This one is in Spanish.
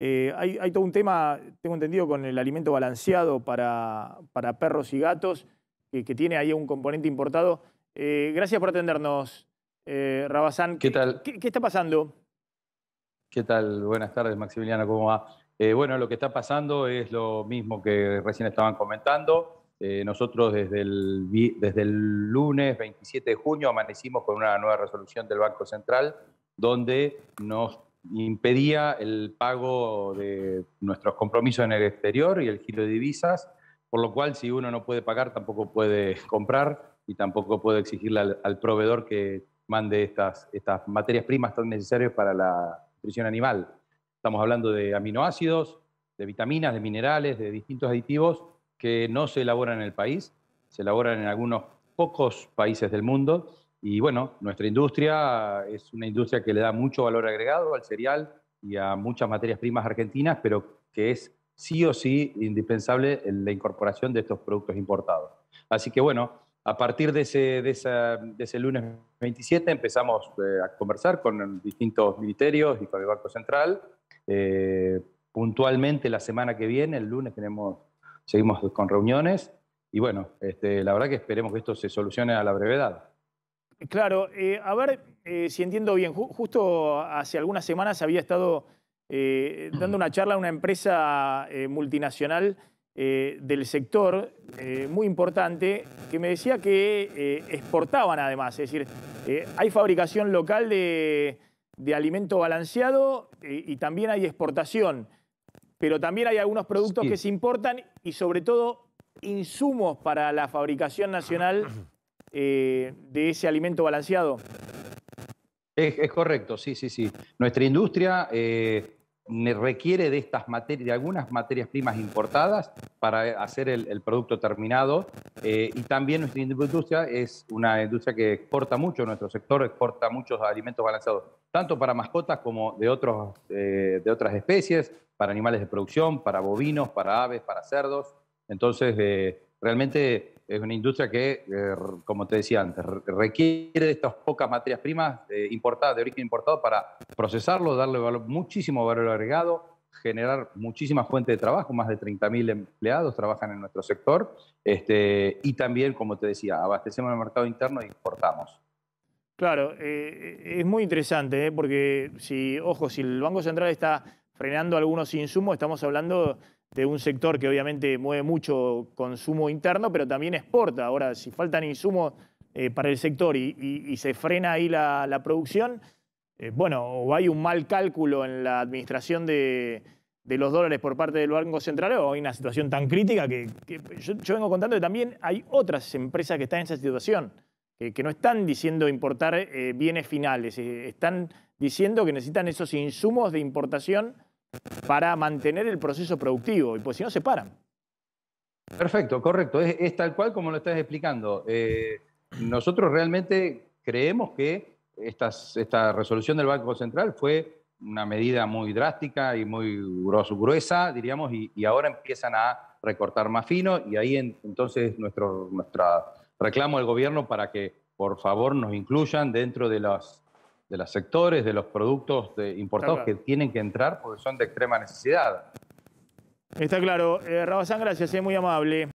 Eh, hay, todo un tema, tengo entendido, con el alimento balanceado para, perros y gatos, que, tiene ahí un componente importado. Eh, gracias por atendernos, eh, Rabazán. ¿Qué tal? ¿Qué, está pasando? ¿Qué tal? Buenas tardes, Maximiliano, ¿cómo va? bueno, lo que está pasando es lo mismo que recién estaban comentando. nosotros desde el, desde el lunes 27 de junio amanecimos con una nueva resolución del Banco Central donde nos impedía el pago de nuestros compromisos en el exterior y el giro de divisas, por lo cual si uno no puede pagar tampoco puede comprar y tampoco puede exigirle al, proveedor que mande estas, estas materias primas tan necesarias para la nutrición animal. Estamos hablando de aminoácidos, de vitaminas, de minerales, de distintos aditivos que no se elaboran en el país, se elaboran en algunos pocos países del mundo y bueno, nuestra industria es una industria que le da mucho valor agregado al cereal y a muchas materias primas argentinas, pero que es sí o sí indispensable la incorporación de estos productos importados. Así que bueno, a partir de ese, de ese lunes 27 empezamos eh, a conversar con distintos ministerios y con el Banco Central. Eh, puntualmente la semana que viene, el lunes, tenemos, seguimos con reuniones y bueno, este, la verdad que esperemos que esto se solucione a la brevedad. Claro, eh, a ver eh, si entiendo bien. justo hace algunas semanas había estado eh, dando una charla a una empresa multinacional del sector muy importante que me decía que exportaban además. Es decir, hay fabricación local de, alimento balanceado y también hay exportación. Pero también hay algunos productos que se importan y sobre todo insumos para la fabricación nacional Eh, de ese alimento balanceado. Es, correcto, sí, sí, sí. Nuestra industria eh, requiere de, estas materias de algunas materias primas importadas para hacer el, producto terminado eh, y también nuestra industria es una industria que exporta mucho, nuestro sector exporta muchos alimentos balanceados, tanto para mascotas como de, otros, de otras especies, para animales de producción, para bovinos, para aves, para cerdos. Entonces, realmente es una industria que, eh, como te decía antes, requiere de estas pocas materias primas importadas, de origen importado, para procesarlo, darle muchísimo valor agregado, generar muchísimas fuentes de trabajo, más de 30.000 empleados trabajan en nuestro sector, este, y también, como te decía, abastecemos el mercado interno e importamos. Claro, eh, eh, es muy interesante, porque si, ojo, si el Banco Central está frenando algunos insumos, estamos hablando de un sector que obviamente mueve mucho consumo interno, pero también exporta. Ahora, si faltan insumos eh, para el sector y, se frena ahí la, producción, eh, bueno, o hay un mal cálculo en la administración de, de, los dólares por parte del Banco Central, o hay una situación tan crítica que, yo, vengo contando que también hay otras empresas que están en esa situación, que, no están diciendo importar eh, bienes finales, están diciendo que necesitan esos insumos de importación para mantener el proceso productivo, y pues si no se paran. Perfecto, correcto. Es, tal cual como lo estás explicando. Eh, nosotros realmente creemos que esta, esta resolución del Banco Central fue una medida muy drástica y muy gruesa, diríamos, y, ahora empiezan a recortar más fino y ahí entonces nuestro nuestra reclamo al gobierno para que por favor nos incluyan dentro de las de los sectores, de los productos de, importados que tienen que entrar porque son de extrema necesidad. Está claro. Eh, gracias, es eh, muy amable.